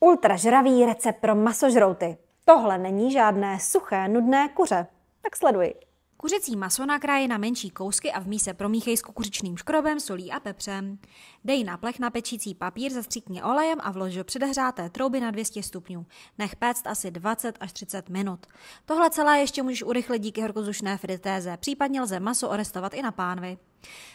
Ultražravý recept pro masožrouty. Tohle není žádné suché, nudné kuře. Tak sleduj. Kuřecí maso nakráje na menší kousky a v míse promíchej s kukuřičným škrobem, solí a pepřem. Dej na plech na pečící papír, zastříkni olejem a vlož do předehřáté trouby na 200 stupňů. Nech péct asi 20 až 30 minut. Tohle celé ještě můžeš urychlit díky horkozušné fritéze, případně lze maso orestovat i na pánvi.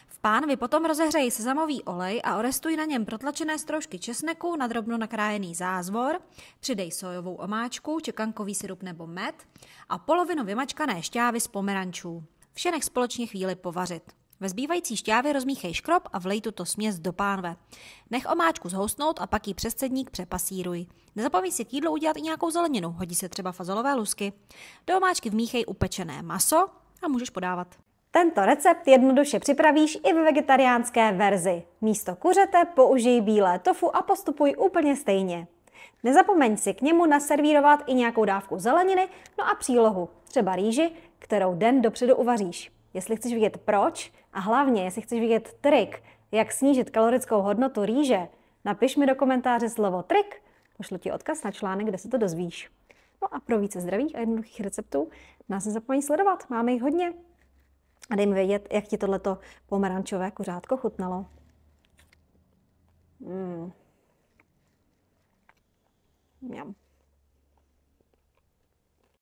V pánvi potom rozehřej sezamový olej a orestuj na něm protlačené stroužky česneku, nadrobno nakrájený zázvor, přidej sojovou omáčku, čekankový sirup nebo med a polovinu vymačkané šťávy z pomerančů. Vše nech společně chvíli povařit. Ve zbývající šťávě rozmíchej škrob a vlej tuto směs do pánve. Nech omáčku zhoustnout a pak ji přes cedník přepasíruj. Nezapomeň si k jídlu udělat i nějakou zeleninu, hodí se třeba fazolové lusky. Do omáčky vmíchej upečené maso a můžeš podávat. Tento recept jednoduše připravíš i ve vegetariánské verzi. Místo kuřete použij bílé tofu a postupuj úplně stejně. Nezapomeň si k němu naservírovat i nějakou dávku zeleniny, no a přílohu, třeba rýži, kterou den dopředu uvaříš. Jestli chceš vidět proč a hlavně, jestli chceš vidět trik, jak snížit kalorickou hodnotu rýže, napiš mi do komentáře slovo trik, pošlu ti odkaz na článek, kde se to dozvíš. No a pro více zdravých a jednoduchých receptů nás nezapomeň sledovat, máme jich hodně. A dej mi vědět, jak ti tohleto pomerančové kuřátko chutnalo. Mm.